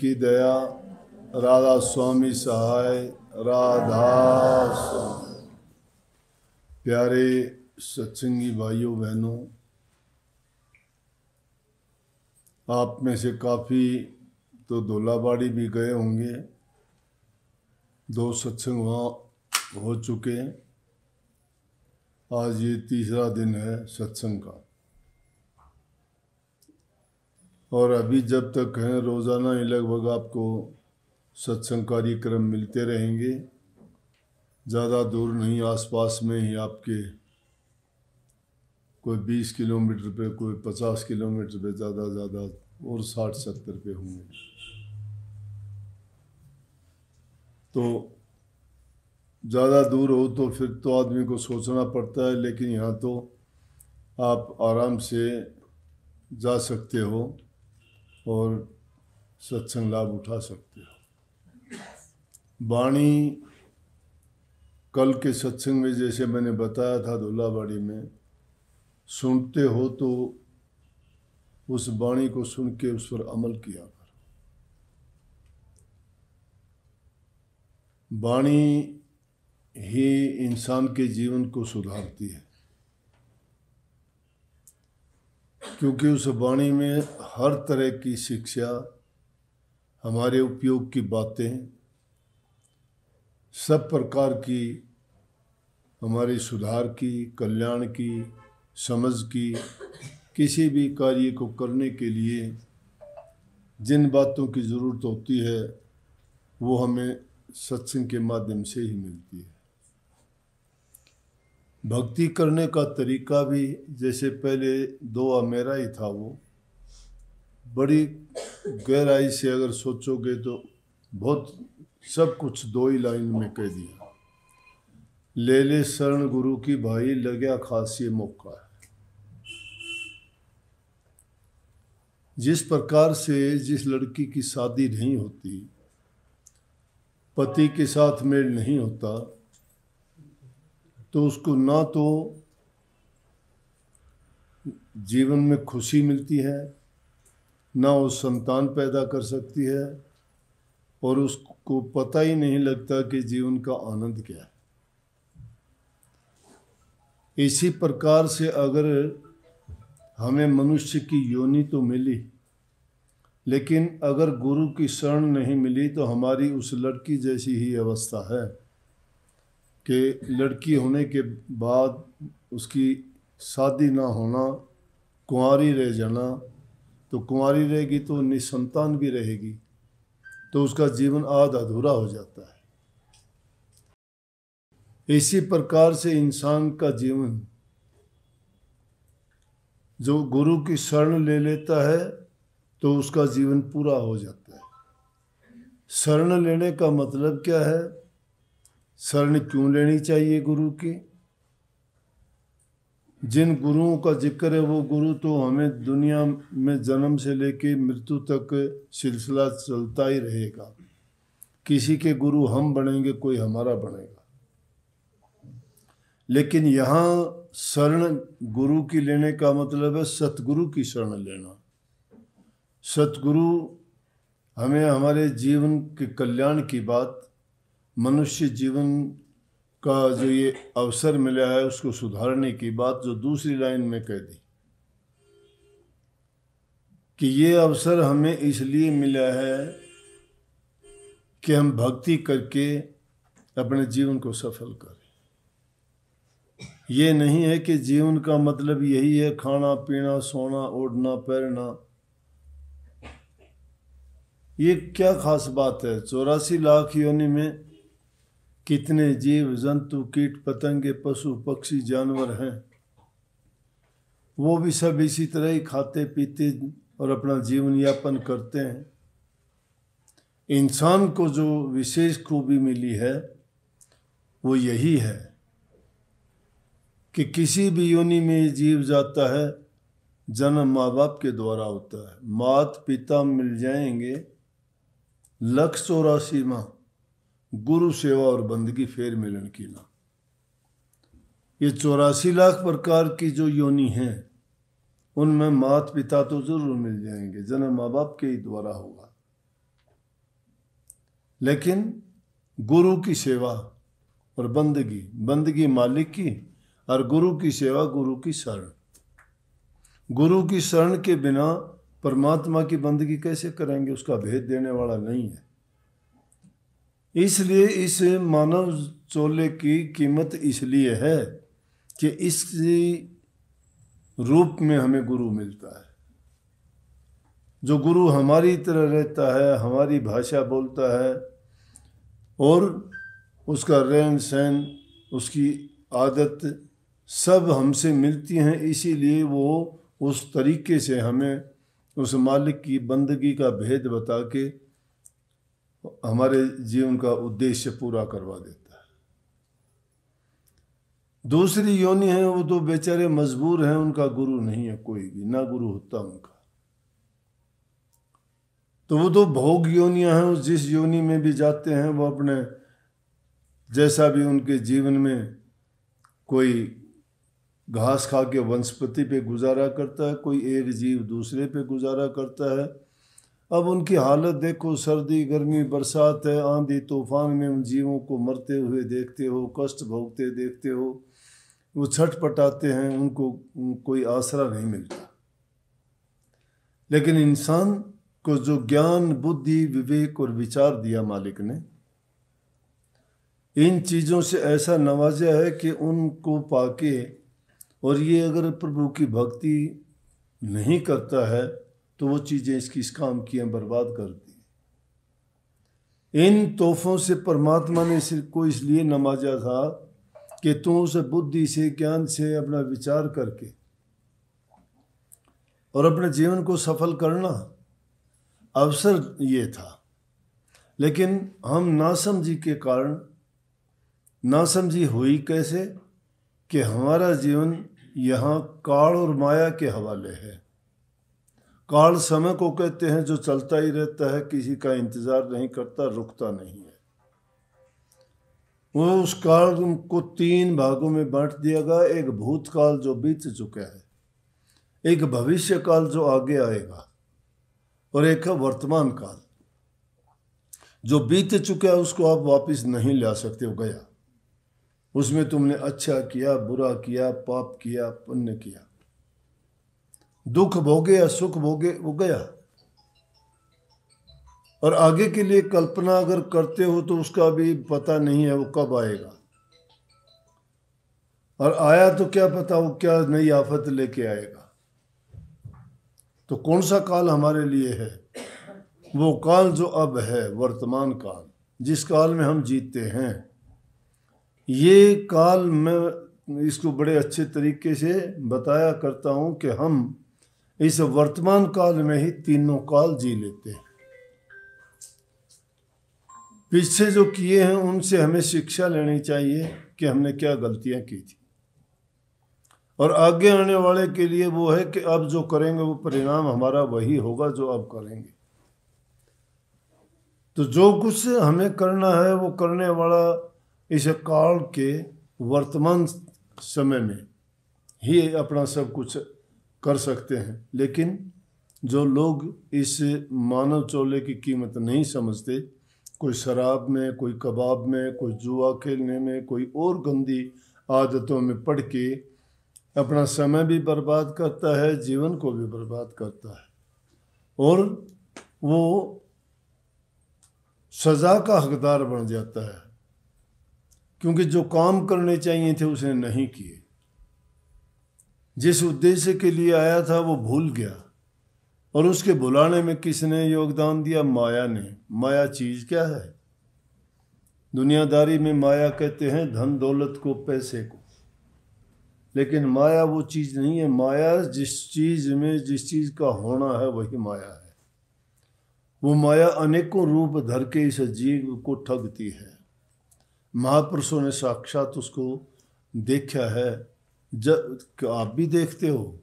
की दया राधा स्वामी सहाय राधा स्वामी प्यारे सत्संगी भाइयों बहनों आप में से काफ़ी तो दोलाबाड़ी भी गए होंगे दो सत्संग वहाँ हो चुके हैं आज ये तीसरा दिन है सत्संग का और अभी जब तक हैं रोज़ाना ही लगभग आपको सत्संग कार्यक्रम मिलते रहेंगे ज़्यादा दूर नहीं आसपास में ही आपके कोई बीस किलोमीटर पे कोई पचास किलोमीटर पे ज़्यादा ज़्यादा और साठ सत्तर पे होंगे तो ज़्यादा दूर हो तो फिर तो आदमी को सोचना पड़ता है लेकिन यहाँ तो आप आराम से जा सकते हो और सत्संग लाभ उठा सकते हो वाणी कल के सत्संग में जैसे मैंने बताया था दुल्लाबाड़ी में सुनते हो तो उस वाणी को सुन के उस पर अमल किया करो वाणी ही इंसान के जीवन को सुधारती है क्योंकि उस वाणी में हर तरह की शिक्षा हमारे उपयोग की बातें सब प्रकार की हमारे सुधार की कल्याण की समझ की किसी भी कार्य को करने के लिए जिन बातों की ज़रूरत होती है वो हमें सत्संग के माध्यम से ही मिलती है भक्ति करने का तरीका भी जैसे पहले दो मेरा ही था वो बड़ी गहराई से अगर सोचोगे तो बहुत सब कुछ दो ही लाइन में कह दिया ले ले शरण गुरु की भाई लग्या खास ये मौका है जिस प्रकार से जिस लड़की की शादी नहीं होती पति के साथ मेल नहीं होता तो उसको ना तो जीवन में खुशी मिलती है ना वो संतान पैदा कर सकती है और उसको पता ही नहीं लगता कि जीवन का आनंद क्या है इसी प्रकार से अगर हमें मनुष्य की योनि तो मिली लेकिन अगर गुरु की शरण नहीं मिली तो हमारी उस लड़की जैसी ही अवस्था है कि लड़की होने के बाद उसकी शादी ना होना कुंवारी रह जाना तो कुंवारी रहेगी तो निसंतान भी रहेगी तो उसका जीवन आध अधूरा हो जाता है इसी प्रकार से इंसान का जीवन जो गुरु की शरण ले लेता है तो उसका जीवन पूरा हो जाता है शरण लेने का मतलब क्या है शरण क्यों लेनी चाहिए गुरु की जिन गुरुओं का जिक्र है वो गुरु तो हमें दुनिया में जन्म से लेके मृत्यु तक सिलसिला चलता ही रहेगा किसी के गुरु हम बनेंगे कोई हमारा बनेगा लेकिन यहाँ शरण गुरु की लेने का मतलब है सतगुरु की शरण लेना सतगुरु हमें हमारे जीवन के कल्याण की बात मनुष्य जीवन का जो ये अवसर मिला है उसको सुधारने की बात जो दूसरी लाइन में कह दी कि ये अवसर हमें इसलिए मिला है कि हम भक्ति करके अपने जीवन को सफल करें ये नहीं है कि जीवन का मतलब यही है खाना पीना सोना ओढ़ना पहनना ये क्या खास बात है चौरासी लाख योनि में कितने जीव जंतु कीट पतंगे पशु पक्षी जानवर हैं वो भी सब इसी तरह ही खाते पीते और अपना जीवन यापन करते हैं इंसान को जो विशेष खूबी मिली है वो यही है कि किसी भी योनि में जीव जाता है जन्म माँ बाप के द्वारा होता है मात पिता मिल जाएंगे लक्ष चौरासी माँ गुरु सेवा और बंदगी फेर मिलन की ना ये चौरासी लाख प्रकार की जो योनि हैं उनमें मात पिता तो जरूर मिल जाएंगे जन्म माँ बाप के ही द्वारा होगा लेकिन गुरु की सेवा और बंदगी बंदगी मालिक की और गुरु की सेवा गुरु की शरण गुरु की शरण के बिना परमात्मा की बंदगी कैसे करेंगे उसका भेद देने वाला नहीं है इसलिए इस मानव चोले की कीमत इसलिए है कि इस रूप में हमें गुरु मिलता है जो गुरु हमारी तरह रहता है हमारी भाषा बोलता है और उसका रहन सहन उसकी आदत सब हमसे मिलती हैं इसीलिए वो उस तरीके से हमें उस मालिक की बंदगी का भेद बता के हमारे जीवन का उद्देश्य पूरा करवा देता है दूसरी योनि है वो तो बेचारे मजबूर हैं उनका गुरु नहीं है कोई भी ना गुरु होता उनका तो वो तो भोग योनियां हैं जिस योनि में भी जाते हैं वो अपने जैसा भी उनके जीवन में कोई घास खा के वनस्पति पे गुजारा करता है कोई एक जीव दूसरे पे गुजारा करता है अब उनकी हालत देखो सर्दी गर्मी बरसात है आंधी तूफान में उन जीवों को मरते हुए देखते हो कष्ट भोगते देखते हो वो छटपटाते हैं उनको कोई आसरा नहीं मिलता लेकिन इंसान को जो ज्ञान बुद्धि विवेक और विचार दिया मालिक ने इन चीज़ों से ऐसा नवाजा है कि उनको पाके और ये अगर प्रभु की भक्ति नहीं करता है तो वो चीज़ें इसकी इस काम की बर्बाद कर दी इन तोहफों से परमात्मा ने को इसलिए नमाजा था कि तू उसे बुद्धि से ज्ञान से अपना विचार करके और अपने जीवन को सफल करना अवसर ये था लेकिन हम नासमझी के कारण नासमझी हुई कैसे कि हमारा जीवन यहाँ काल और माया के हवाले है काल समय को कहते हैं जो चलता ही रहता है किसी का इंतजार नहीं करता रुकता नहीं है वो उस काल को तीन भागों में बांट दिया गया एक भूतकाल जो बीत चुका है एक भविष्य काल जो आगे आएगा और एक है वर्तमान काल जो बीत चुका है उसको आप वापस नहीं ला सकते हो गया उसमें तुमने अच्छा किया बुरा किया पाप किया पुण्य किया दुख भोगे या सुख भोगे वो गया और आगे के लिए कल्पना अगर करते हो तो उसका भी पता नहीं है वो कब आएगा और आया तो क्या पता वो क्या नई आफत लेके आएगा तो कौन सा काल हमारे लिए है वो काल जो अब है वर्तमान काल जिस काल में हम जीते हैं ये काल में इसको बड़े अच्छे तरीके से बताया करता हूँ कि हम इस वर्तमान काल में ही तीनों काल जी लेते हैं पीछे जो किए हैं उनसे हमें शिक्षा लेनी चाहिए कि हमने क्या गलतियां की थी और आगे आने वाले के लिए वो है कि अब जो करेंगे वो परिणाम हमारा वही होगा जो अब करेंगे तो जो कुछ हमें करना है वो करने वाला इस काल के वर्तमान समय में ही अपना सब कुछ कर सकते हैं लेकिन जो लोग इस मानव चोले की कीमत नहीं समझते कोई शराब में कोई कबाब में कोई जुआ खेलने में कोई और गंदी आदतों में पड़ के अपना समय भी बर्बाद करता है जीवन को भी बर्बाद करता है और वो सज़ा का हकदार बन जाता है क्योंकि जो काम करने चाहिए थे उसने नहीं किए जिस उद्देश्य के लिए आया था वो भूल गया और उसके बुलाने में किसने योगदान दिया माया ने माया चीज क्या है दुनियादारी में माया कहते हैं धन दौलत को पैसे को लेकिन माया वो चीज़ नहीं है माया जिस चीज़ में जिस चीज़ का होना है वही माया है वो माया अनेकों रूप धर के इस जीव को ठगती है महापुरुषों ने साक्षात उसको देखा है जब आप भी देखते हो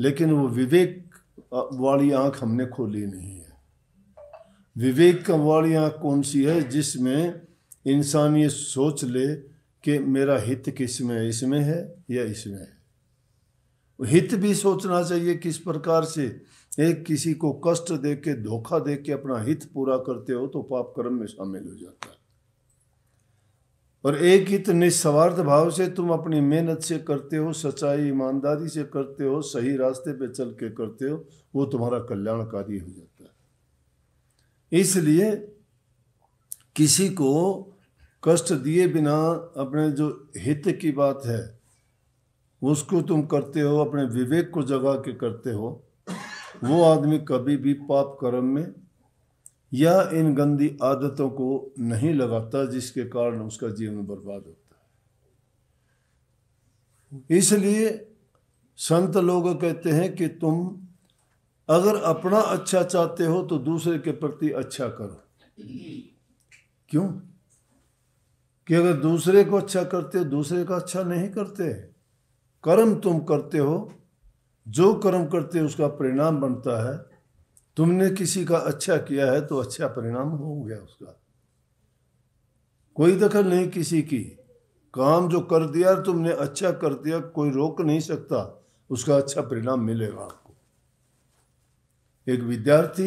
लेकिन वो विवेक वाली आंख हमने खोली नहीं है विवेक का वाली आंख कौन सी है जिसमें इंसान ये सोच ले कि मेरा हित किस में है इसमें है या इसमें है हित भी सोचना चाहिए किस प्रकार से एक किसी को कष्ट दे के धोखा दे के अपना हित पूरा करते हो तो पाप कर्म में शामिल हो जाता है और एक हित निस्वार्थ भाव से तुम अपनी मेहनत से करते हो सच्चाई ईमानदारी से करते हो सही रास्ते पे चल के करते हो वो तुम्हारा कल्याणकारी हो जाता है इसलिए किसी को कष्ट दिए बिना अपने जो हित की बात है उसको तुम करते हो अपने विवेक को जगा के करते हो वो आदमी कभी भी पाप कर्म में यह इन गंदी आदतों को नहीं लगाता जिसके कारण उसका जीवन बर्बाद होता है इसलिए संत लोग कहते हैं कि तुम अगर अपना अच्छा चाहते हो तो दूसरे के प्रति अच्छा करो क्यों कि अगर दूसरे को अच्छा करते हो दूसरे का अच्छा नहीं करते कर्म तुम करते हो जो कर्म करते हो उसका परिणाम बनता है तुमने किसी का अच्छा किया है तो अच्छा परिणाम हो गया उसका कोई दखल नहीं किसी की काम जो कर दिया तुमने अच्छा कर दिया कोई रोक नहीं सकता उसका अच्छा परिणाम मिलेगा आपको एक विद्यार्थी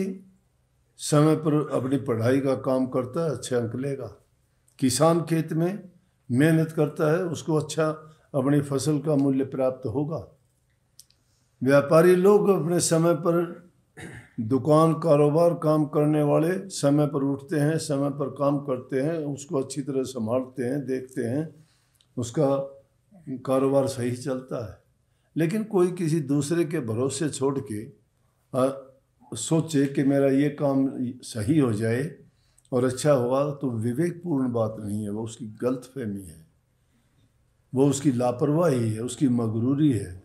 समय पर अपनी पढ़ाई का काम करता है अच्छे अंक लेगा किसान खेत में मेहनत करता है उसको अच्छा अपनी फसल का मूल्य प्राप्त होगा व्यापारी लोग अपने समय पर दुकान कारोबार काम करने वाले समय पर उठते हैं समय पर काम करते हैं उसको अच्छी तरह संभालते हैं देखते हैं उसका कारोबार सही चलता है लेकिन कोई किसी दूसरे के भरोसे छोड़ के आ, सोचे कि मेरा ये काम सही हो जाए और अच्छा हुआ तो विवेकपूर्ण बात नहीं है वो उसकी गलत फहमी है वो उसकी लापरवाही है उसकी मगरूरी है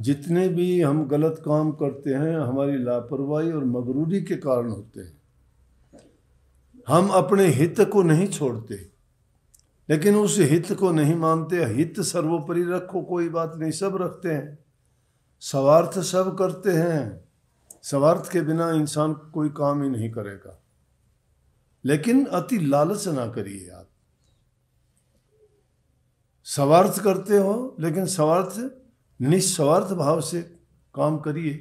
जितने भी हम गलत काम करते हैं हमारी लापरवाही और मगरूरी के कारण होते हैं हम अपने हित को नहीं छोड़ते लेकिन उस हित को नहीं मानते हित सर्वोपरि रखो कोई बात नहीं सब रखते हैं स्वार्थ सब करते हैं स्वार्थ के बिना इंसान कोई काम ही नहीं करेगा लेकिन अति लालच ना करिए आप स्वार्थ करते हो लेकिन स्वार्थ निस्वार्थ भाव से काम करिए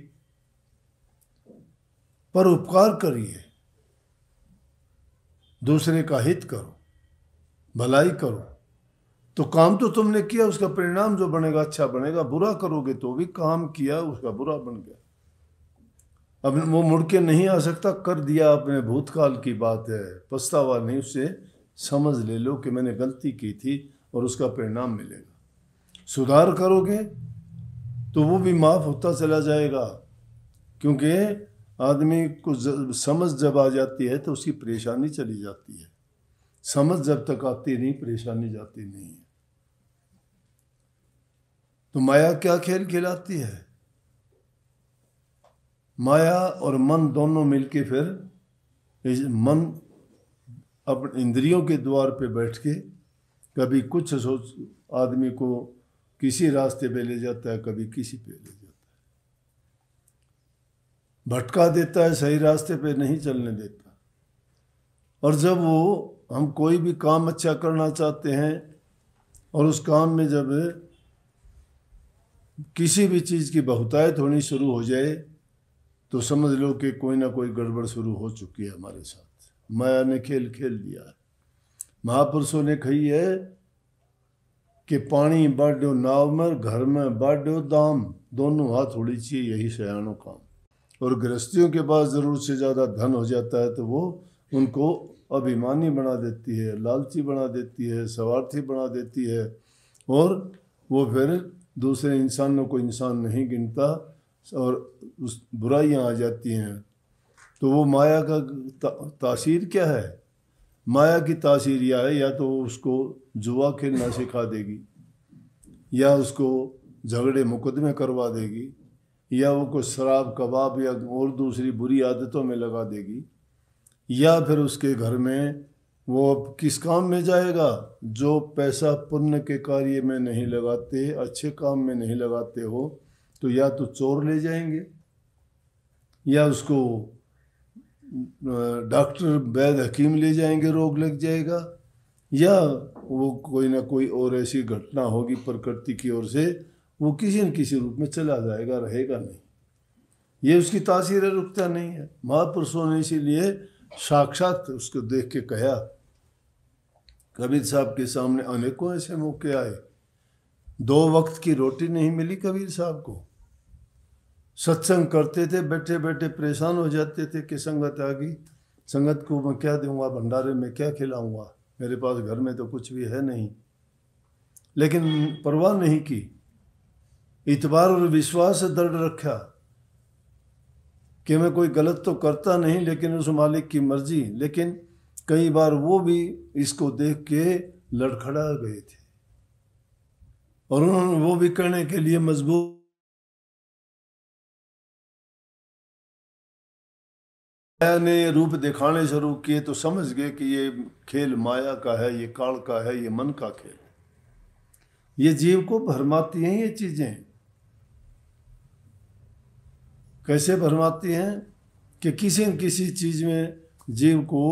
पर उपकार करिए दूसरे का हित करो भलाई करो तो काम तो तुमने किया उसका परिणाम जो बनेगा अच्छा बनेगा बुरा करोगे तो भी काम किया उसका बुरा बन गया अब वो मुड़ के नहीं आ सकता कर दिया अपने भूतकाल की बात है पछतावा नहीं उससे समझ ले लो कि मैंने गलती की थी और उसका परिणाम मिलेगा सुधार करोगे तो वो भी माफ़ होता चला जाएगा क्योंकि आदमी को समझ जब आ जाती है तो उसकी परेशानी चली जाती है समझ जब तक आती नहीं परेशानी जाती नहीं है तो माया क्या खेल खिलाती है माया और मन दोनों मिलके फिर मन अपने इंद्रियों के द्वार पे बैठ के कभी कुछ सोच आदमी को किसी रास्ते पे ले जाता है कभी किसी पे ले जाता है भटका देता है सही रास्ते पे नहीं चलने देता और जब वो हम कोई भी काम अच्छा करना चाहते हैं और उस काम में जब किसी भी चीज़ की बहुतायत होनी शुरू हो जाए तो समझ लो कि कोई ना कोई गड़बड़ शुरू हो चुकी है हमारे साथ माया ने खेल खेल दिया है महापुरुषों ने कही है कि पानी बढ़ो नाव में घर में बढ़ो दाम दोनों हाथ होनी चाहिए यही सयानों काम और गृहस्थियों के पास ज़रूरत से ज़्यादा धन हो जाता है तो वो उनको अभिमानी बना देती है लालची बना देती है स्वार्थी बना देती है और वो फिर दूसरे इंसानों को इंसान नहीं गिनता और उस बुराइयाँ आ जाती हैं तो वो माया का ता, तासीर क्या है माया की तासीर यह है या तो उसको जुआ खेलना सिखा देगी या उसको झगड़े मुकदमे करवा देगी या वो कोई शराब कबाब या और दूसरी बुरी आदतों में लगा देगी या फिर उसके घर में वो किस काम में जाएगा जो पैसा पुण्य के कार्य में नहीं लगाते अच्छे काम में नहीं लगाते हो तो या तो चोर ले जाएंगे या उसको डॉक्टर वैद हकीम ले जाएंगे रोग लग जाएगा या वो कोई ना कोई और ऐसी घटना होगी प्रकृति की ओर से वो किसी न किसी रूप में चला जाएगा रहेगा नहीं ये उसकी तासीर रुकता नहीं है महापुरुषों ने इसीलिए साक्षात उसको देख के कहा कबीर साहब के सामने अनेकों ऐसे मौके आए दो वक्त की रोटी नहीं मिली कबीर साहब को सत्संग करते थे बैठे बैठे परेशान हो जाते थे कि संगत आ गई संगत को मैं क्या दूंगा भंडारे में क्या खिलाऊंगा मेरे पास घर में तो कुछ भी है नहीं लेकिन परवाह नहीं की इतबार और विश्वास दृढ़ रखा कि मैं कोई गलत तो करता नहीं लेकिन उस मालिक की मर्जी लेकिन कई बार वो भी इसको देख के लड़खड़ा गए थे और उन्होंने वो भी करने के लिए मजबूर ने रूप दिखाने शुरू किए तो समझ गए कि ये खेल माया का है ये काल का है ये मन का खेल है ये जीव को भरमाती हैं ये चीजें कैसे भरमाती हैं कि किसी न किसी चीज में जीव को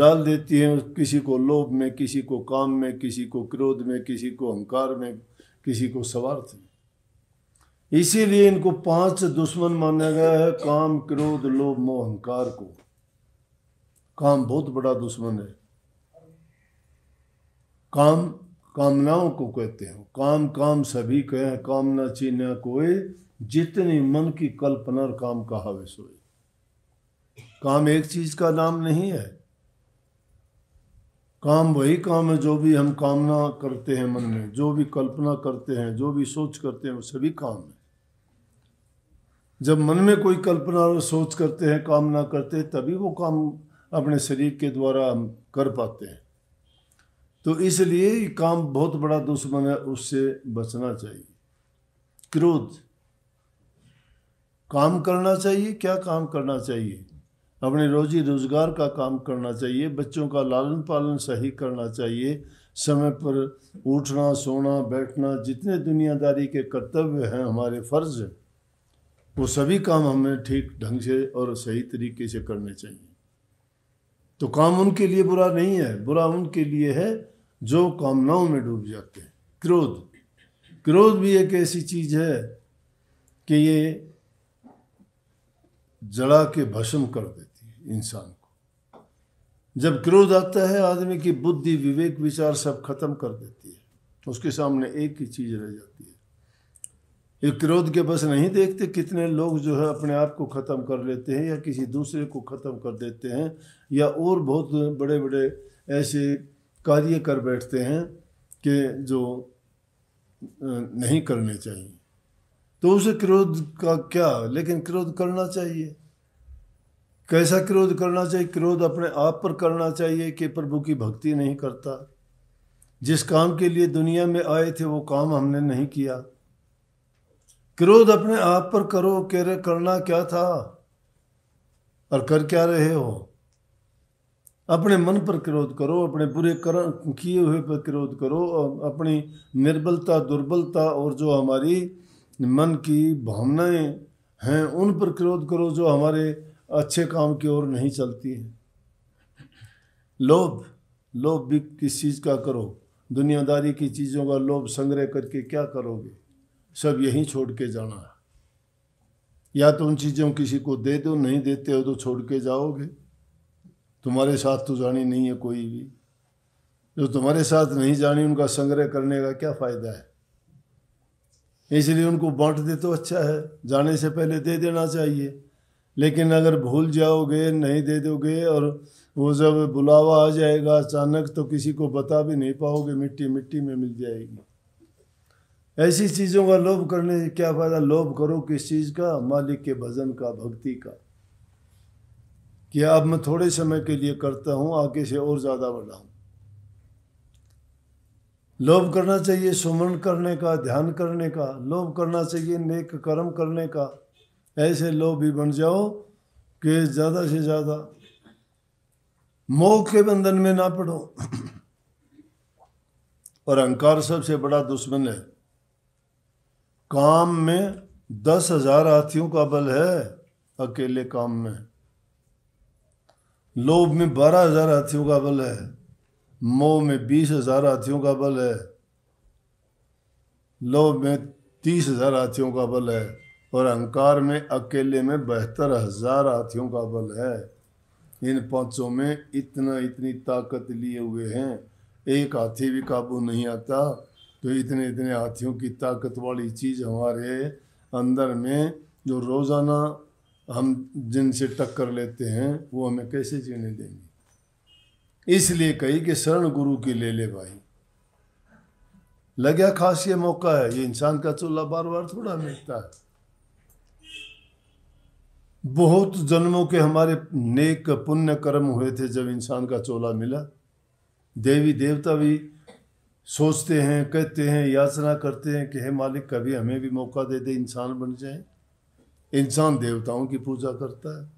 डाल देती हैं किसी को लोभ में किसी को काम में किसी को क्रोध में किसी को अहंकार में किसी को स्वार्थ में इसीलिए इनको पांच दुश्मन माना गया है काम क्रोध लोभ मोहंकार को काम बहुत बड़ा दुश्मन है काम कामनाओं को कहते हैं काम काम सभी कहे कामना चीना कोई जितनी मन की कल्पना और काम कहावे सोए काम एक चीज का नाम नहीं है काम वही काम है जो भी हम कामना करते हैं मन में जो भी कल्पना करते हैं जो भी सोच करते हैं वो सभी काम है जब मन में कोई कल्पना और सोच करते हैं कामना करते हैं तभी वो काम अपने शरीर के द्वारा हम कर पाते हैं तो इसलिए काम बहुत बड़ा दुश्मन है उससे बचना चाहिए क्रोध काम करना चाहिए क्या काम करना चाहिए अपने रोजी रोजगार का काम करना चाहिए बच्चों का लालन पालन सही करना चाहिए समय पर उठना सोना बैठना जितने दुनियादारी के कर्तव्य हैं हमारे फर्ज हैं वो सभी काम हमें ठीक ढंग से और सही तरीके से करने चाहिए तो काम उनके लिए बुरा नहीं है बुरा उनके लिए है जो कामनाओं में डूब जाते हैं क्रोध क्रोध भी एक ऐसी चीज है कि ये जला के भस्म कर देती है इंसान को जब क्रोध आता है आदमी की बुद्धि विवेक विचार सब खत्म कर देती है उसके सामने एक ही चीज रह जाती है ये क्रोध के बस नहीं देखते कितने लोग जो है अपने आप को ख़त्म कर लेते हैं या किसी दूसरे को ख़त्म कर देते हैं या और बहुत बड़े बड़े ऐसे कार्य कर बैठते हैं कि जो नहीं करने चाहिए तो उसे क्रोध का क्या लेकिन क्रोध करना चाहिए कैसा क्रोध करना चाहिए क्रोध अपने आप पर करना चाहिए कि प्रभु की भक्ति नहीं करता जिस काम के लिए दुनिया में आए थे वो काम हमने नहीं किया क्रोध अपने आप पर करो कह करना क्या था और कर क्या रहे हो अपने मन पर क्रोध करो अपने बुरे कर किए हुए पर क्रोध करो और अपनी निर्बलता दुर्बलता और जो हमारी मन की भावनाएं हैं उन पर क्रोध करो जो हमारे अच्छे काम की ओर नहीं चलती है लोभ लोभ भी किस चीज़ का करो दुनियादारी की चीज़ों का लोभ संग्रह करके क्या करोगे सब यहीं छोड़ के जाना है या तो उन चीज़ों किसी को दे दो नहीं देते हो तो छोड़ के जाओगे तुम्हारे साथ तो जानी नहीं है कोई भी जो तुम्हारे साथ नहीं जानी उनका संग्रह करने का क्या फ़ायदा है इसलिए उनको बांट दे तो अच्छा है जाने से पहले दे देना चाहिए लेकिन अगर भूल जाओगे नहीं दे दोगे और वो जब बुलावा आ जाएगा अचानक तो किसी को बता भी नहीं पाओगे मिट्टी मिट्टी में मिल जाएगी ऐसी चीज़ों का लोभ करने से क्या फ़ायदा लोभ करो किस चीज़ का मालिक के भजन का भक्ति का कि अब मैं थोड़े समय के लिए करता हूँ आगे से और ज़्यादा बढ़ाऊँ लोभ करना चाहिए सुमरण करने का ध्यान करने का लोभ करना चाहिए नेक कर्म करने का ऐसे लोभ भी बन जाओ कि ज़्यादा से ज़्यादा मोह के बंधन में ना पड़ो और अहंकार सबसे बड़ा दुश्मन है काम में दस हजार हाथियों का बल है अकेले काम में लोभ में बारह हजार हाथियों का बल है मोह में बीस हजार हाथियों का बल है लोभ में तीस हजार हाथियों का बल है और अहंकार में अकेले में बहत्तर हजार हाथियों का बल है इन पांचों में इतना इतनी ताकत लिए हुए हैं एक हाथी भी काबू नहीं आता जो इतने इतने हाथियों की ताकत वाली चीज़ हमारे अंदर में जो रोज़ाना हम जिनसे टक्कर लेते हैं वो हमें कैसे जीने देंगे इसलिए कही कि शरण गुरु की ले ले भाई लगे खास ये मौका है ये इंसान का चूल्हा बार बार थोड़ा मिलता है बहुत जन्मों के हमारे नेक पुण्य कर्म हुए थे जब इंसान का चोला मिला देवी देवता भी सोचते हैं कहते हैं याचना करते हैं कि हे मालिक कभी हमें भी मौका दे दे इंसान बन जाए इंसान देवताओं की पूजा करता है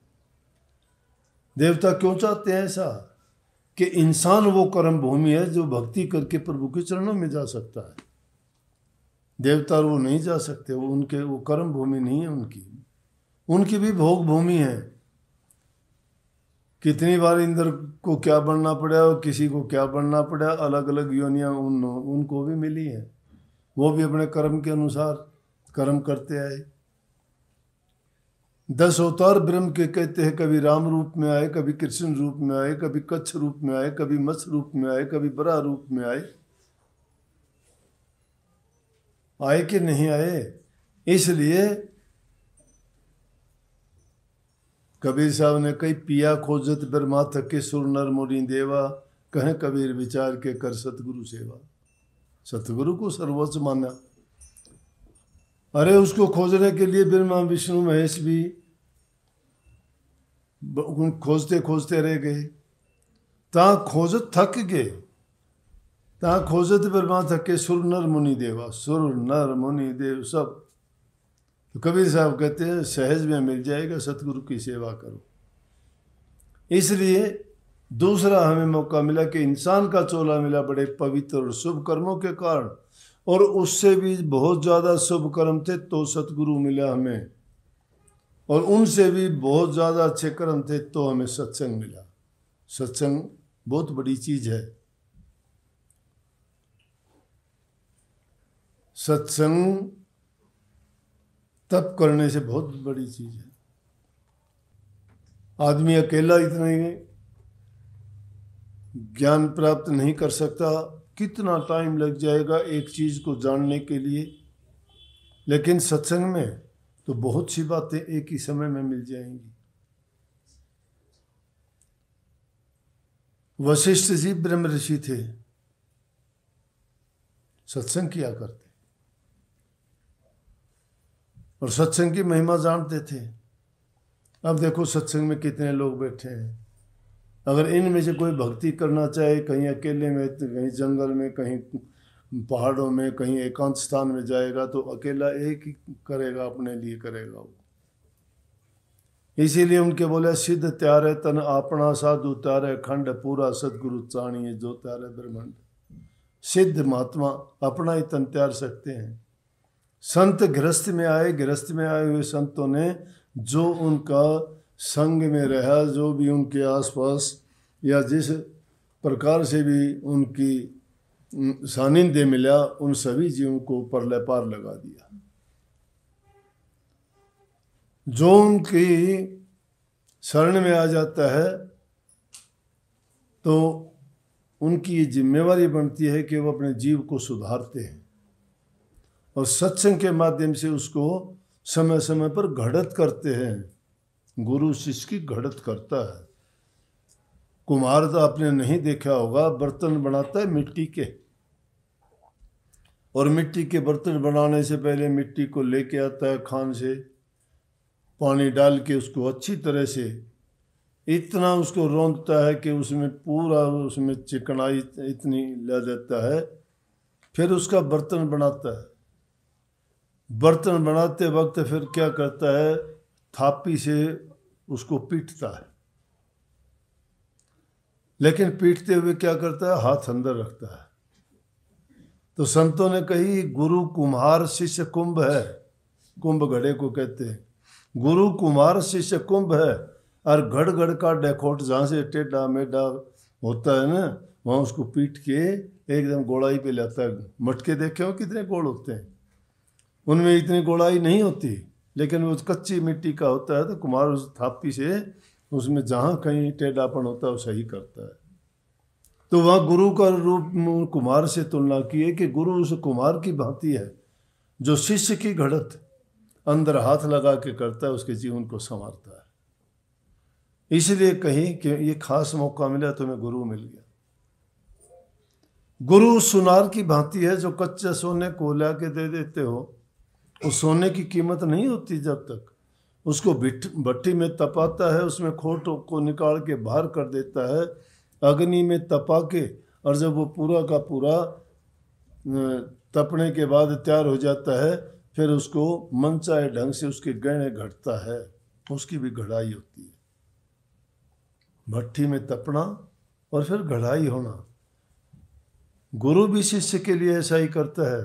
देवता क्यों चाहते हैं ऐसा कि इंसान वो कर्म भूमि है जो भक्ति करके प्रभु के चरणों में जा सकता है देवता वो नहीं जा सकते वो उनके वो कर्म भूमि नहीं है उनकी उनकी भी भोग भूमि है कितनी बार इंद्र को क्या बनना पड़ा और किसी को क्या बनना पड़ा अलग अलग योनियाँ उन उनको भी मिली है वो भी अपने कर्म के अनुसार कर्म करते आए दस अवतार ब्रह्म के कहते हैं कभी राम रूप में आए कभी कृष्ण रूप में आए कभी कच्छ रूप में आए कभी मत्स्य रूप में आए कभी बड़ा रूप में आए आए कि नहीं आए इसलिए कबीर साहब ने कई पिया खोजत पर तक के सुर नर मोरी देवा कहें कबीर विचार के कर सतगुरु सेवा सतगुरु को सर्वोच्च माना अरे उसको खोजने के लिए ब्रह्मा विष्णु महेश भी खोजते खोजते रह गए ता खोजत थक गए ता खोजत ब्रह्मा थके सुर नर मुनि देवा सुर नर मुनि देव सब तो कबीर साहब कहते हैं सहज में मिल जाएगा सतगुरु की सेवा करो इसलिए दूसरा हमें मौका मिला कि इंसान का चोला मिला बड़े पवित्र और शुभ कर्मों के कारण और उससे भी बहुत ज़्यादा शुभ कर्म थे तो सतगुरु मिला हमें और उनसे भी बहुत ज़्यादा अच्छे कर्म थे तो हमें सत्संग मिला सत्संग बहुत बड़ी चीज़ है सत्संग तप करने से बहुत बड़ी चीज़ है आदमी अकेला इतना ही ज्ञान प्राप्त नहीं कर सकता कितना टाइम लग जाएगा एक चीज़ को जानने के लिए लेकिन सत्संग में तो बहुत सी बातें एक ही समय में मिल जाएंगी वशिष्ठ जी ब्रह्म ऋषि थे सत्संग किया करते और सत्संग की महिमा जानते थे अब देखो सत्संग में कितने लोग बैठे हैं अगर इनमें से कोई भक्ति करना चाहे कहीं अकेले में तो कहीं जंगल में कहीं पहाड़ों में कहीं एकांत स्थान में जाएगा तो अकेला एक ही करेगा अपने लिए करेगा वो इसीलिए उनके बोले सिद्ध त्यारे तन अपना साधु त्यारे खंड पूरा सदगुरु चाणी जो त्यारे ब्रह्मंड सिद्ध महात्मा अपना ही तन त्यार सकते हैं संत गृहस्थ में आए गृहस्थ में आए हुए संतों ने जो उनका संग में रहा जो भी उनके आसपास या जिस प्रकार से भी उनकी सानिध्य मिला उन सभी जीवों को परले पार लगा दिया जो उनकी शरण में आ जाता है तो उनकी ये जिम्मेवारी बनती है कि वो अपने जीव को सुधारते हैं और सत्संग के माध्यम से उसको समय समय पर घड़त करते हैं गुरु शिष्य की घड़त करता है कुमार तो आपने नहीं देखा होगा बर्तन बनाता है मिट्टी के और मिट्टी के बर्तन बनाने से पहले मिट्टी को लेके आता है खान से पानी डाल के उसको अच्छी तरह से इतना उसको रौंदता है कि उसमें पूरा उसमें चिकनाई इतनी ला देता है फिर उसका बर्तन बनाता है बर्तन बनाते वक्त फिर क्या करता है थापी से उसको पीटता है लेकिन पीटते हुए क्या करता है हाथ अंदर रखता है तो संतों ने कही गुरु कुम्हार शिष्य कुंभ है कुंभ घड़े को कहते हैं गुरु कुमार शिष्य कुंभ है और घड़ घड़ का डेकोट जहाँ से टेढ़ा मेढा होता है ना वहाँ उसको पीट के एकदम गोड़ाई पे लाता है मटके देखे हो कितने गोड़ होते हैं उनमें इतनी गोड़ाई नहीं होती लेकिन वो कच्ची मिट्टी का होता है तो कुमार उस थापी से उसमें जहाँ कहीं टेढ़ापन होता है वो सही करता है तो वह गुरु का रूप कुमार से तुलना की है कि गुरु उस कुमार की भांति है जो शिष्य की घड़त अंदर हाथ लगा के करता है उसके जीवन को संवारता है इसलिए कहीं कि ये खास मौका मिला तुम्हें तो गुरु मिल गया गुरु सुनार की भांति है जो कच्चे सोने को ला के दे देते हो वो सोने की कीमत नहीं होती जब तक उसको भट्टी में तपाता है उसमें खोटों को निकाल के बाहर कर देता है अग्नि में तपा के और जब वो पूरा का पूरा तपने के बाद तैयार हो जाता है फिर उसको मनचाहे ढंग से उसके गहने घटता है उसकी भी घड़ाई होती है भट्टी में तपना और फिर घड़ाई होना गुरु भी शिष्य के लिए ऐसा ही करता है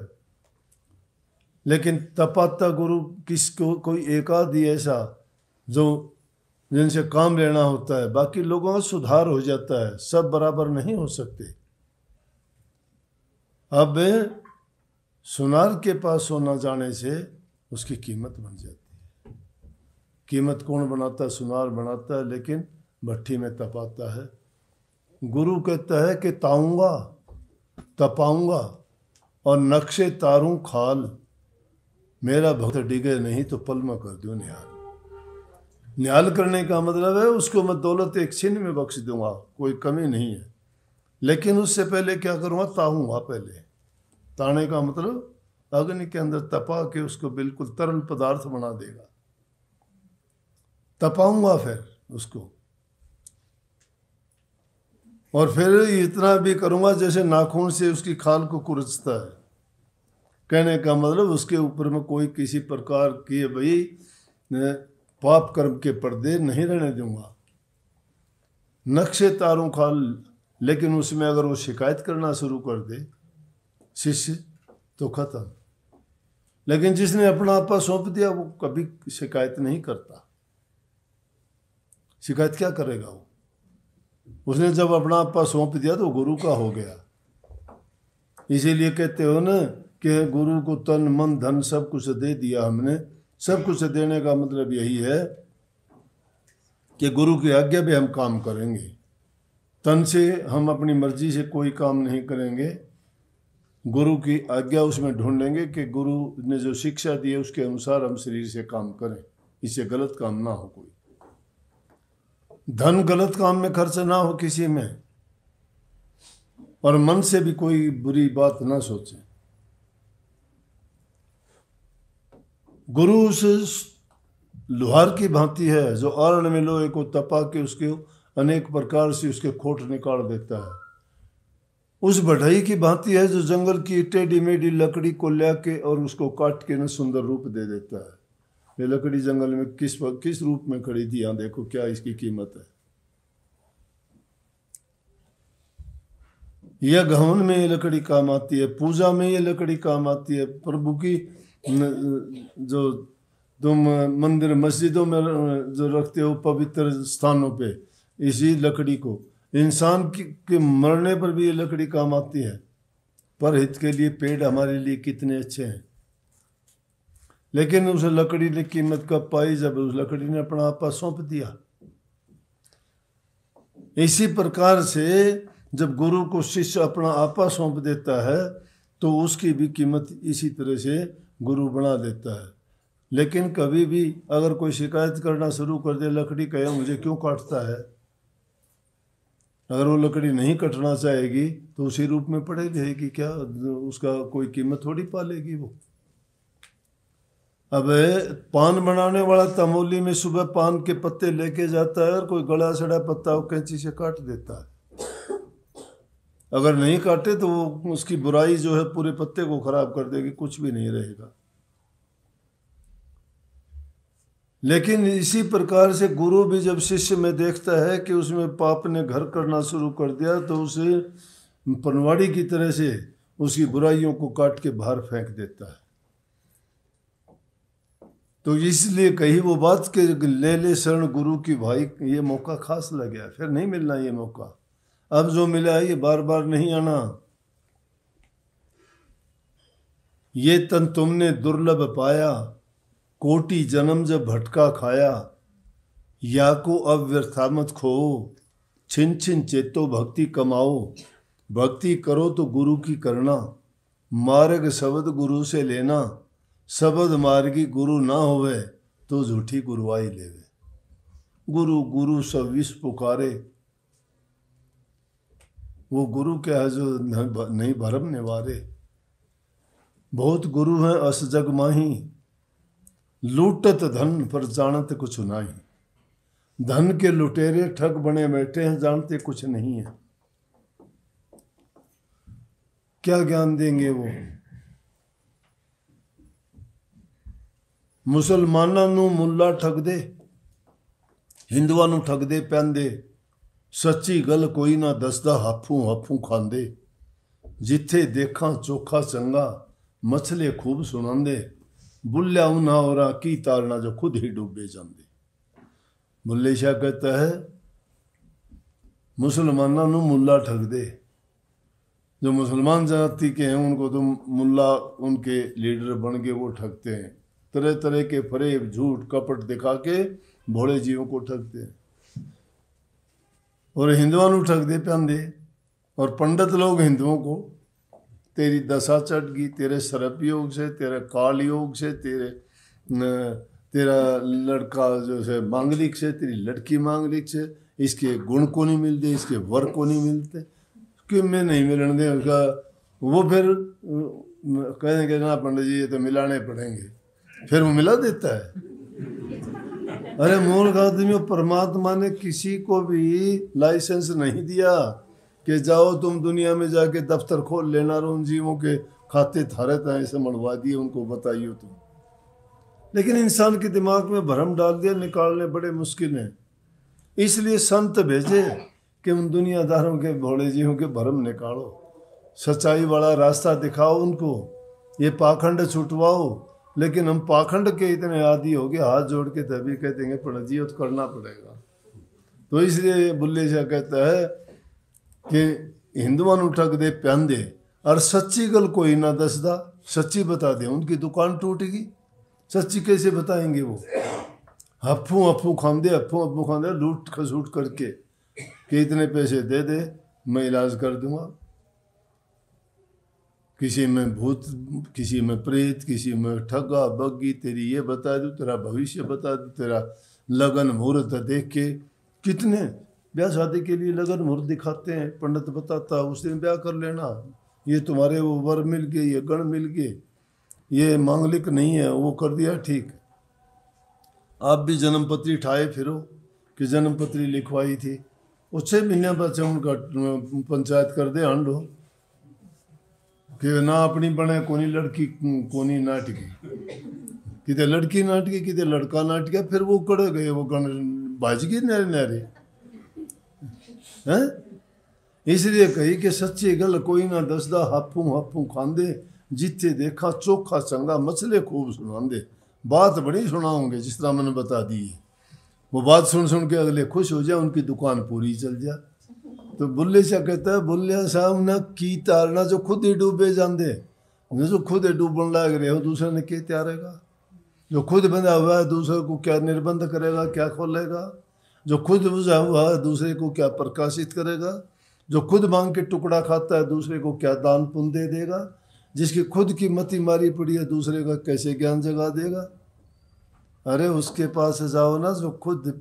लेकिन तपाता गुरु किसको कोई एकाधी ऐसा जो जिनसे काम लेना होता है बाकी लोगों का सुधार हो जाता है सब बराबर नहीं हो सकते अब सुनार के पास सोना जाने से उसकी कीमत बन जाती है कीमत कौन बनाता है सुनार बनाता है लेकिन भट्टी में तपाता है गुरु कहता है कि ताऊंगा तपाऊंगा और नक्शे तारूं खाल मेरा भक्त डिगे नहीं तो पलमा कर दू निहाल निहाल करने का मतलब है उसको मैं दौलत एक छिन्न में बख्श दूंगा कोई कमी नहीं है लेकिन उससे पहले क्या करूँगा ताऊंगा पहले ताने का मतलब अग्नि के अंदर तपा के उसको बिल्कुल तरल पदार्थ बना देगा तपाऊंगा फिर उसको और फिर इतना भी करूंगा जैसे नाखून से उसकी खाल को कुरचता है कहने का मतलब उसके ऊपर में कोई किसी प्रकार की भाई पाप कर्म के पर्दे नहीं रहने दूंगा नक्शे तारों का लेकिन उसमें अगर वो शिकायत करना शुरू कर दे शिष्य तो खत्म लेकिन जिसने अपना आपा सौंप दिया वो कभी शिकायत नहीं करता शिकायत क्या करेगा वो उसने जब अपना आपा सौंप दिया तो गुरु का हो गया इसीलिए कहते हो ना कि गुरु को तन मन धन सब कुछ दे दिया हमने सब कुछ देने का मतलब यही है कि गुरु की आज्ञा पे हम काम करेंगे तन से हम अपनी मर्जी से कोई काम नहीं करेंगे गुरु की आज्ञा उसमें ढूंढेंगे कि गुरु ने जो शिक्षा दी है उसके अनुसार हम शरीर से काम करें इससे गलत काम ना हो कोई धन गलत काम में खर्च ना हो किसी में और मन से भी कोई बुरी बात ना सोचें गुरु उस लोहार की भांति है जो अरण में लोहे को तपा के उसके अनेक प्रकार से उसके खोट निकाल देता है उस बढ़ई की भांति है जो जंगल की टेढ़ी मेढ़ी लकड़ी को लेके और उसको काट के न सुंदर रूप दे देता है ये लकड़ी जंगल में किस किस रूप में खड़ी थी यहां देखो क्या इसकी कीमत है यह गहन में ये लकड़ी काम आती है पूजा में ये लकड़ी काम आती है प्रभु की जो तुम मंदिर मस्जिदों में जो रखते हो पवित्र स्थानों पे इसी लकड़ी को इंसान के मरने पर भी ये लकड़ी काम आती है पर हित के लिए पेड़ हमारे लिए कितने अच्छे हैं लेकिन उस लकड़ी ने कीमत कब पाई जब उस लकड़ी ने अपना आपा सौंप दिया इसी प्रकार से जब गुरु को शिष्य अपना आपा सौंप देता है तो उसकी भी कीमत इसी तरह से गुरु बना देता है लेकिन कभी भी अगर कोई शिकायत करना शुरू कर दे लकड़ी कहे मुझे क्यों काटता है अगर वो लकड़ी नहीं कटना चाहेगी तो उसी रूप में पड़े रहेगी क्या उसका कोई कीमत थोड़ी पालेगी वो अब पान बनाने वाला तमोली में सुबह पान के पत्ते लेके जाता है और कोई गला सड़ा पत्ता वो कैंची से काट देता है अगर नहीं काटे तो वो उसकी बुराई जो है पूरे पत्ते को खराब कर देगी कुछ भी नहीं रहेगा लेकिन इसी प्रकार से गुरु भी जब शिष्य में देखता है कि उसमें पाप ने घर करना शुरू कर दिया तो उसे पनवाड़ी की तरह से उसकी बुराइयों को काट के बाहर फेंक देता है तो इसलिए कही वो बात कि ले ले शरण गुरु की भाई ये मौका खास लग गया फिर नहीं मिलना ये मौका अब जो मिला है ये बार बार नहीं आना ये तन तुमने दुर्लभ पाया कोटि जन्म जब भटका खाया या को अब व्यर्था मत खो छिन छिन चेतो भक्ति कमाओ भक्ति करो तो गुरु की करना मार्ग शब्द गुरु से लेना शब्द मार्गी गुरु ना होवे तो झूठी गुरुआई लेवे गुरु गुरु सब विश्व पुकारे वो गुरु के जो नहीं भरम निवारे बहुत गुरु हैं अस जग माही लूटत धन पर जानत कुछ नाही धन के लुटेरे ठग बने बैठे हैं जानते कुछ नहीं है क्या ज्ञान देंगे वो ਮੁਸਲਮਾਨਾਂ ठग दे ਠੱਗਦੇ ਹਿੰਦੂਆਂ ਨੂੰ ਠੱਗਦੇ ਪੈਂਦੇ ਸੱਚੀ ਗੱਲ ਕੋਈ ਨਾ ਦੱਸਦਾ ਹਾਫੂ ਹਾਫੂ ਖਾਂਦੇ ਜਿੱਥੇ ਦੇਖਾਂ ਚੋਖਾ ਚੰਗਾ ਮਛਲੇ ਖੂਬ ਸੁਣਾਉਂਦੇ बुल्ला उन्हा और की तारना जो खुद ही डूबे जाते बुल्ले शाह कहता है मुसलमानों मुल्ला ठग दे जो मुसलमान जाति के हैं उनको तो मुल्ला उनके लीडर बन के वो ठगते हैं तरह तरह के फरेब झूठ कपट दिखा के भोले जीवों को ठगते हैं ਔਰ ਹਿੰਦੂਆਂ ਨੂੰ ਠੱਗਦੇ ਪੈਂਦੇ और पंडित लोग हिंदुओं को तेरी दशा चढ़ गई तेरे सर्प योग से तेरे काल योग से तेरे न, तेरा लड़का जो है मांगलिक से तेरी लड़की मांगलिक से इसके गुण को नहीं मिलते इसके वर को नहीं मिलते कि मैं नहीं मिलने दे उसका वो फिर कहेंगे ना पंडित जी ये तो मिलाने पड़ेंगे फिर वो मिला देता है अरे मूर्ख आदमी परमात्मा ने किसी को भी लाइसेंस नहीं दिया कि जाओ तुम दुनिया में जाके दफ्तर खोल लेना और उन जीवों के खाते थारे तय से मड़वा दिए उनको बताइयो तुम लेकिन इंसान के दिमाग में भ्रम डाल दिया निकालने बड़े मुश्किल हैं इसलिए संत भेजे कि उन दुनियादारों के भोड़े जीवों के भ्रम निकालो सच्चाई वाला रास्ता दिखाओ उनको ये पाखंड छुटवाओ लेकिन हम पाखंड के इतने आदि हो गए हाथ जोड़ के तभी कह देंगे पंडित जी तो करना पड़ेगा तो इसलिए बुल्ले शाह कहता है कि हिंदुओं ठग दे दे और सच्ची गल कोई ना दसदा सच्ची बता दे उनकी दुकान टूटेगी सच्ची कैसे बताएंगे वो हफ्फू हफ्फू खाँदे अफू हफ्फू दे लूट खसूट करके कि इतने पैसे दे दे मैं इलाज कर दूंगा किसी में भूत किसी में प्रेत किसी में ठगा बग्गी तेरी ये बता दूँ तेरा भविष्य बता दूँ तेरा लगन मुहूर्त देख के कितने ब्याह शादी के लिए लगन मुहूर्त दिखाते हैं पंडित बताता उस दिन ब्याह कर लेना ये तुम्हारे वो वर मिल गए ये गण मिल गए ये मांगलिक नहीं है वो कर दिया ठीक आप भी जन्मपत्री ठाए फिरो कि जन्मपत्री लिखवाई थी उससे मिलने पर उनका पंचायत कर दे हंड हो कि ना अपनी बने कोनी लड़की कोनी नाटकी कितने लड़की नाटकी कितने लड़का नाटका फिर वो कड़ गए वो गण बाज गए नहरे नहरे हैं इसलिए कही कि सच्ची गल कोई ना दसदा हापू हापू खांदे जिथे देखा चोखा चंगा मछले खूब सुना बात बड़ी सुनाऊंगे जिस तरह मैंने बता दी वो बात सुन सुन के अगले खुश हो जाए उनकी दुकान पूरी चल जाए तो बुल्ले से कहता है बुल्ले साहब ने की तारना जो खुद ही डूबे जाते हैं जो खुद ही डूबन लग रहे हो दूसरे ने क्या त्यारेगा जो खुद बंधा हुआ है दूसरे को क्या निर्बंध करेगा क्या खोलेगा जो खुद बुझा हुआ है दूसरे को क्या प्रकाशित करेगा जो खुद मांग के टुकड़ा खाता है दूसरे को क्या दान पुन दे देगा जिसकी खुद की मति मारी पड़ी है दूसरे का कैसे ज्ञान जगा देगा अरे उसके पास जाओ ना जो खुद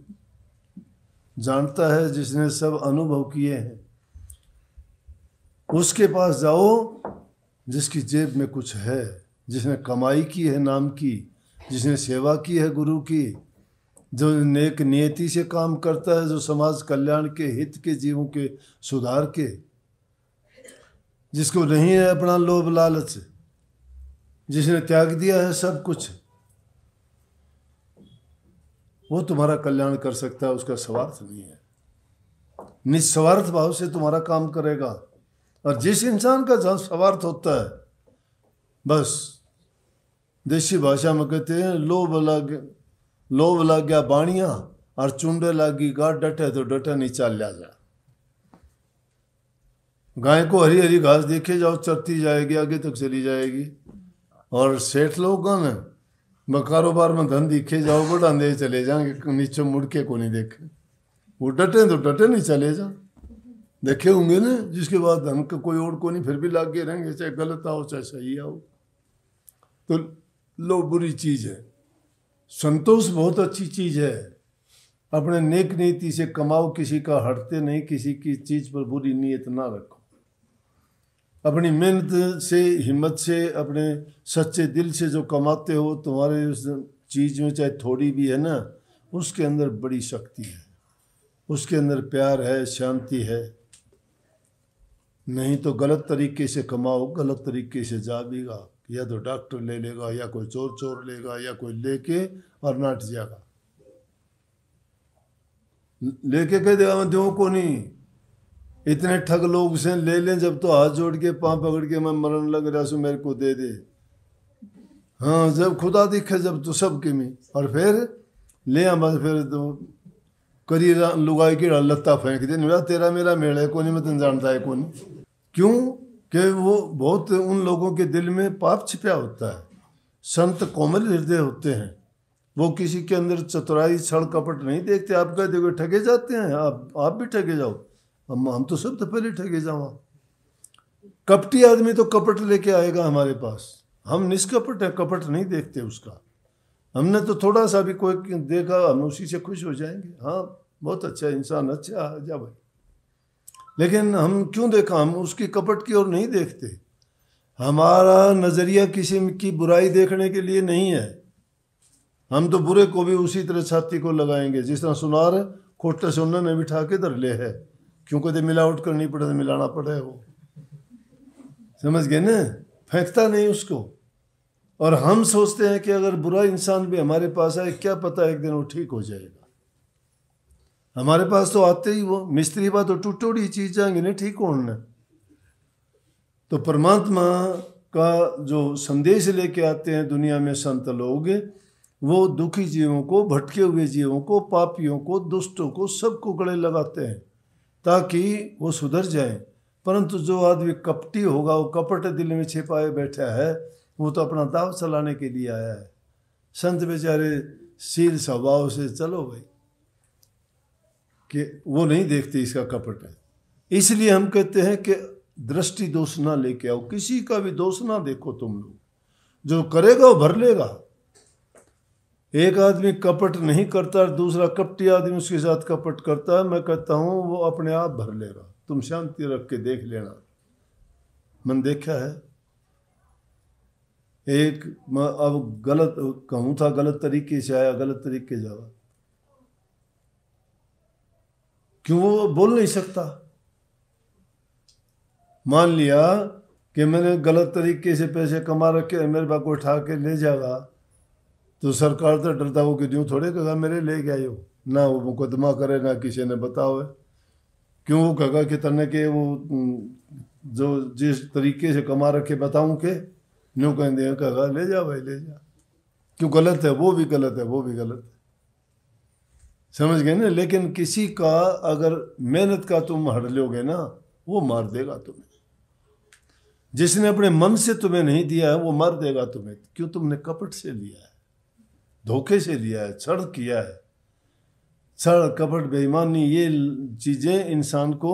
जानता है जिसने सब अनुभव किए हैं उसके पास जाओ जिसकी जेब में कुछ है जिसने कमाई की है नाम की जिसने सेवा की है गुरु की जो नेक नियति से काम करता है जो समाज कल्याण के हित के जीवों के सुधार के जिसको नहीं है अपना लोभ लालच जिसने त्याग दिया है सब कुछ वो तुम्हारा कल्याण कर सकता है उसका स्वार्थ नहीं है निस्वार्थ भाव से तुम्हारा काम करेगा और जिस इंसान का जहां स्वार्थ होता है बस देशी भाषा में कहते हैं लोभ लग लोभ लग गया बाणिया और चुंडे लागी गा डटे तो डटे नीचा लिया जा गाय को हरी हरी घास देखे जाओ चरती जाएगी आगे तक चली जाएगी और सेठ लोग गन है मैं कारोबार में धन दिखे जाओ बढ़ाते चले जाएंगे नीचे मुड़ के को नहीं देखे वो डटे तो डटे नहीं चले जा देखे होंगे ना जिसके बाद धन का कोई और को नहीं फिर भी लागे रहेंगे चाहे गलत आओ चाहे सही आओ तो लो बुरी चीज है संतोष बहुत अच्छी चीज है अपने नेक नीति से कमाओ किसी का हटते नहीं किसी की चीज पर बुरी नीयत ना रखो अपनी मेहनत से हिम्मत से अपने सच्चे दिल से जो कमाते हो तुम्हारे उस चीज़ में चाहे थोड़ी भी है ना उसके अंदर बड़ी शक्ति है उसके अंदर प्यार है शांति है नहीं तो गलत तरीके से कमाओ गलत तरीके से जा भीगा या तो डॉक्टर ले लेगा या कोई चोर चोर लेगा या कोई लेके और नाट जाएगा लेके कह देगा मैं दो को नहीं इतने ठग लोग उसे ले लें जब तो हाथ जोड़ के पाँव पकड़ के मैं मरण लग रहा सो मेरे को दे दे हाँ जब खुदा दिखे जब तो सब के में और फिर ले आ बस फिर तो करी लुगाई की लत्ता फेंक दे मेरा तेरा मेरा मेड़ है कोनी मैं तुम जानता है कौन क्यों कि वो बहुत उन लोगों के दिल में पाप छिपा होता है संत कोमल हृदय होते हैं वो किसी के अंदर चतुराई छड़ कपट नहीं देखते आप कहते ठगे जाते हैं आप आप भी ठगे जाओ हम हम तो सब तो पहले ठगे जावा कपटी आदमी तो कपट लेके आएगा हमारे पास हम निष्कपट है कपट नहीं देखते उसका हमने तो थोड़ा सा भी कोई देखा हम उसी से खुश हो जाएंगे हाँ बहुत अच्छा इंसान अच्छा आ जा भाई लेकिन हम क्यों देखा हम उसकी कपट की ओर नहीं देखते हमारा नज़रिया किसी की बुराई देखने के लिए नहीं है हम तो बुरे को भी उसी तरह छाती को लगाएंगे जिस तरह सुनार खोटे से उन्होंने बिठा के धर ले है क्यों कहते मिलावट करनी पड़े तो मिलाना पड़े वो समझ गए ना फेंकता नहीं उसको और हम सोचते हैं कि अगर बुरा इंसान भी हमारे पास आए क्या पता एक दिन वो ठीक हो जाएगा हमारे पास तो आते ही वो मिस्त्री बात तो टूटोड़ी चीज जाएंगे नहीं ठीक होना तो परमात्मा का जो संदेश लेके आते हैं दुनिया में संत लोग वो दुखी जीवों को भटके हुए जीवों को पापियों को दुष्टों को सबको गले लगाते हैं ताकि वो सुधर जाए परंतु जो आदमी कपटी होगा वो कपट दिल में छिपाए बैठा है वो तो अपना दाव चलाने के लिए आया है संत बेचारे शील स्वभाव से चलो भाई कि वो नहीं देखते इसका कपट है इसलिए हम कहते हैं कि दृष्टि दोष ना लेके आओ किसी का भी दोष ना देखो तुम लोग जो करेगा वो भर लेगा एक आदमी कपट नहीं करता और दूसरा कपटी आदमी उसके साथ कपट करता है मैं कहता हूँ वो अपने आप भर लेगा तुम शांति रख के देख लेना मन देखा है एक मैं अब गलत कहूँ था गलत तरीके से आया गलत तरीके जावा क्यों वो बोल नहीं सकता मान लिया कि मैंने गलत तरीके से पैसे कमा रखे मेरे पास को उठा के ले जाएगा तो सरकार तो डरता हो कि जो थोड़े कहता मेरे ले के आयो ना वो मुकदमा करे ना किसी ने बताओ क्यों वो कहगा कि तने के वो जो जिस तरीके से कमा रखे बताऊं के न्यू कह दिया कहगा ले जा भाई ले जा क्यों गलत है वो भी गलत है वो भी गलत है समझ गए ना लेकिन किसी का अगर मेहनत का तुम हट लोगे ना वो मार देगा तुम्हें जिसने अपने मन से तुम्हें नहीं दिया है वो मार देगा तुम्हें क्यों तुमने कपट से लिया है धोखे से लिया है छड़ किया है छड़ कपट बेईमानी ये चीज़ें इंसान को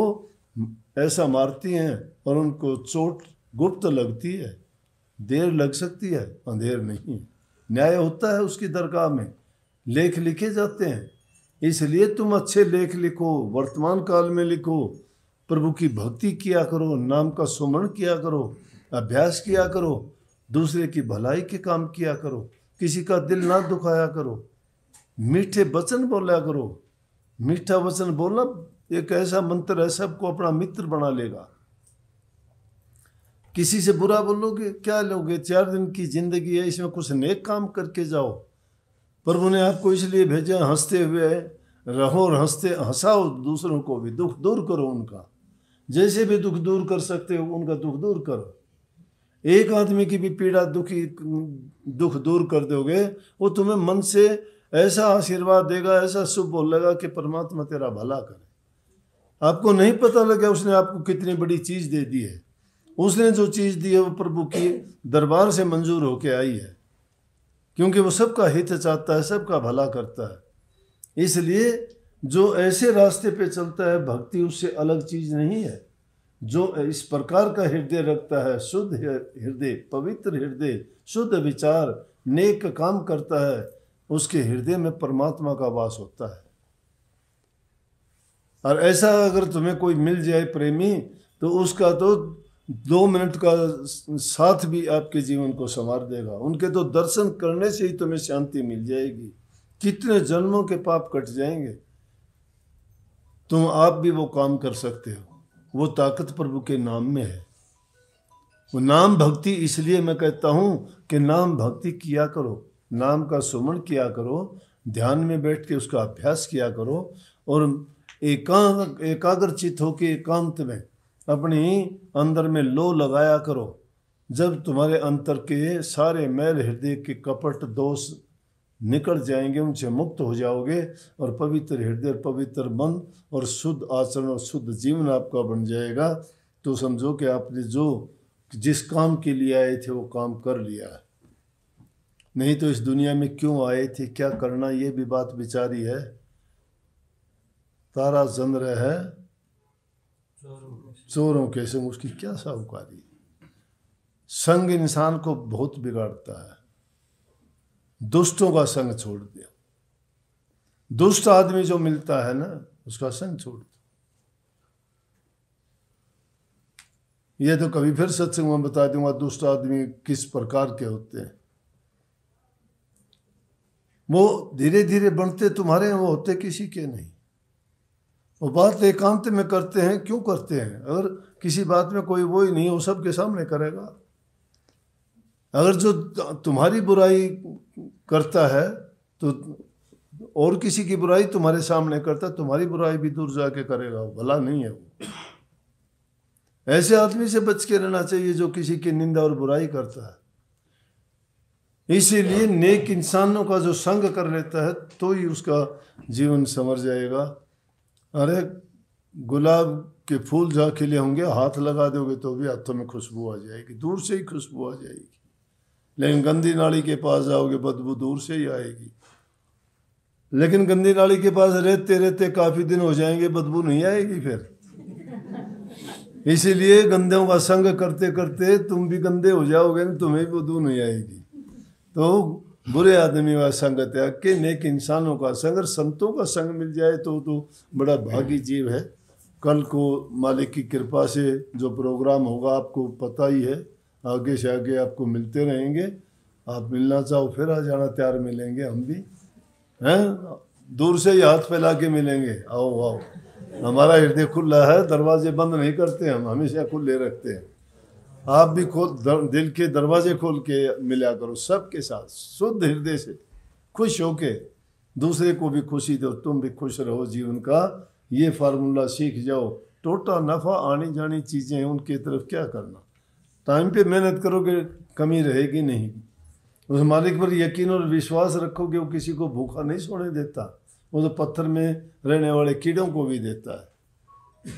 ऐसा मारती हैं और उनको चोट गुप्त लगती है देर लग सकती है अंधेर नहीं न्याय होता है उसकी दरगाह में लेख लिखे जाते हैं इसलिए तुम अच्छे लेख लिखो वर्तमान काल में लिखो प्रभु की भक्ति किया करो नाम का सुमरण किया करो अभ्यास किया करो दूसरे की भलाई के काम किया करो किसी का दिल ना दुखाया करो मीठे वचन बोला करो मीठा वचन बोलना एक ऐसा मंत्र है सबको अपना मित्र बना लेगा किसी से बुरा बोलोगे क्या लोगे चार दिन की जिंदगी है इसमें कुछ नेक काम करके जाओ प्रभु ने आपको इसलिए भेजा हंसते हुए रहो और हंसते हंसाओ दूसरों को भी दुख दूर करो उनका जैसे भी दुख दूर कर सकते हो उनका दुख दूर करो एक आदमी की भी पीड़ा दुखी दुख दूर कर दोगे वो तुम्हें मन से ऐसा आशीर्वाद देगा ऐसा शुभ बोलेगा कि परमात्मा तेरा भला करे आपको नहीं पता लगे उसने आपको कितनी बड़ी चीज़ दे दी है उसने जो चीज़ दी है वो प्रभु की दरबार से मंजूर होके आई है क्योंकि वो सबका हित चाहता है सबका भला करता है इसलिए जो ऐसे रास्ते पे चलता है भक्ति उससे अलग चीज़ नहीं है जो इस प्रकार का हृदय रखता है शुद्ध हृदय पवित्र हृदय शुद्ध विचार नेक काम करता है उसके हृदय में परमात्मा का वास होता है और ऐसा अगर तुम्हें कोई मिल जाए प्रेमी तो उसका तो दो मिनट का साथ भी आपके जीवन को संवार देगा उनके तो दर्शन करने से ही तुम्हें शांति मिल जाएगी कितने जन्मों के पाप कट जाएंगे तुम आप भी वो काम कर सकते हो वो ताकत प्रभु के नाम में है वो नाम भक्ति इसलिए मैं कहता हूँ कि नाम भक्ति किया करो नाम का सुमन किया करो ध्यान में बैठ के उसका अभ्यास किया करो और एकांत एकाग्रचित होकर एकांत में अपनी अंदर में लो लगाया करो जब तुम्हारे अंतर के सारे मैल हृदय के कपट दोष निकल जाएंगे उनसे मुक्त हो जाओगे और पवित्र हृदय पवित्र मन और शुद्ध आचरण और शुद्ध जीवन आपका बन जाएगा तो समझो कि आपने जो जिस काम के लिए आए थे वो काम कर लिया नहीं तो इस दुनिया में क्यों आए थे क्या करना ये भी बात बिचारी है तारा चंद्र है चोरों के संग उसकी क्या साहूकारी संग इंसान को बहुत बिगाड़ता है दुष्टों का संग छोड़ दिया दुष्ट आदमी जो मिलता है ना उसका संग छोड़ दिया ये तो कभी फिर सत्संग में बता दूंगा दुष्ट आदमी किस प्रकार के होते हैं वो धीरे धीरे बढ़ते तुम्हारे हैं वो होते किसी के नहीं वो बात एकांत में करते हैं क्यों करते हैं अगर किसी बात में कोई वो ही नहीं वो सबके सामने करेगा अगर जो तुम्हारी बुराई करता है तो और किसी की बुराई तुम्हारे सामने करता तुम्हारी बुराई भी दूर जाके करेगा वो भला नहीं है वो ऐसे आदमी से बच के रहना चाहिए जो किसी की निंदा और बुराई करता है इसीलिए नेक इंसानों का जो संग कर लेता है तो ही उसका जीवन संवर जाएगा अरे गुलाब के फूल जा खिले होंगे हाथ लगा दोगे तो भी हाथों में खुशबू आ जाएगी दूर से ही खुशबू आ जाएगी लेकिन गंदी नाली के पास जाओगे बदबू दूर से ही आएगी लेकिन गंदी नाली के पास रहते रहते काफ़ी दिन हो जाएंगे बदबू नहीं आएगी फिर इसीलिए गंदों का संग करते करते तुम भी गंदे हो जाओगे ना तो तुम्हें बदबू नहीं आएगी तो बुरे आदमी का संग त्याग के नेक इंसानों का संग और संतों का संग मिल जाए तो तो बड़ा भागी जीव है कल को मालिक की कृपा से जो प्रोग्राम होगा आपको पता ही है आगे से आगे आपको मिलते रहेंगे आप मिलना चाहो फिर आ जाना तैयार मिलेंगे हम भी हैं दूर से ही हाथ फैला के मिलेंगे आओ आओ हमारा हृदय खुला है दरवाजे बंद नहीं करते हम हमेशा खुले रखते हैं आप भी खोल दर, दिल के दरवाजे खोल के मिला करो सबके साथ शुद्ध हृदय से खुश हो के दूसरे को भी खुशी दो तुम भी खुश रहो जीवन का ये फार्मूला सीख जाओ टोटा नफा आनी जानी चीज़ें उनकी तरफ क्या करना टाइम पे मेहनत करोगे कमी रहेगी नहीं उस मालिक पर यकीन और विश्वास रखो कि वो किसी को भूखा नहीं सोने देता वो तो पत्थर में रहने वाले कीड़ों को भी देता है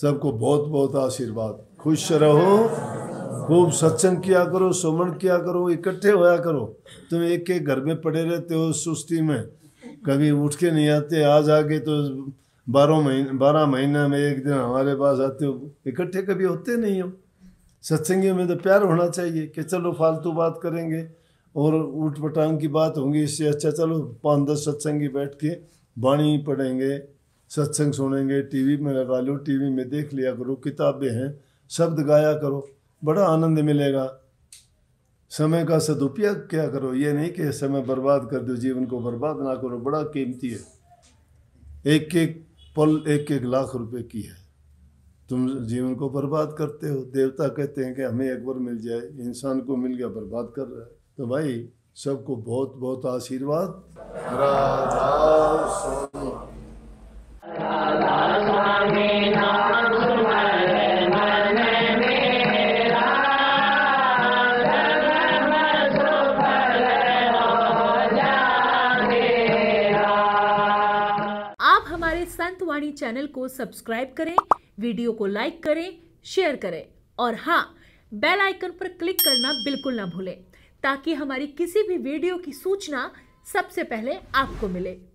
सबको बहुत बहुत आशीर्वाद खुश रहो खूब सत्संग किया करो सुमण किया करो इकट्ठे होया करो तुम एक एक घर में पड़े रहते हो सुस्ती में कभी उठ के नहीं आते आज आगे तो बारह महीने बारह महीना में एक दिन हमारे पास आते हो इकट्ठे कभी होते नहीं हो सत्संगी में तो प्यार होना चाहिए कि चलो फालतू बात करेंगे और उठ पटांग की बात होंगी इससे अच्छा चलो पाँच दस सत्संगी बैठ के बाणी पढ़ेंगे सत्संग सुनेंगे टीवी में लगा लो टीवी में देख लिया करो किताबें हैं शब्द गाया करो बड़ा आनंद मिलेगा समय का सदुपयोग क्या करो ये नहीं कि समय बर्बाद कर दो जीवन को बर्बाद ना करो बड़ा कीमती है एक एक पल एक एक लाख रुपए की है तुम जीवन को बर्बाद करते हो देवता कहते हैं कि हमें एक बार मिल जाए इंसान को मिल गया बर्बाद कर रहा है तो भाई सबको बहुत बहुत आशीर्वाद आप हमारे संतवाणी चैनल को सब्सक्राइब करें वीडियो को लाइक करें शेयर करें और हाँ बेल आइकन पर क्लिक करना बिल्कुल ना भूलें ताकि हमारी किसी भी वीडियो की सूचना सबसे पहले आपको मिले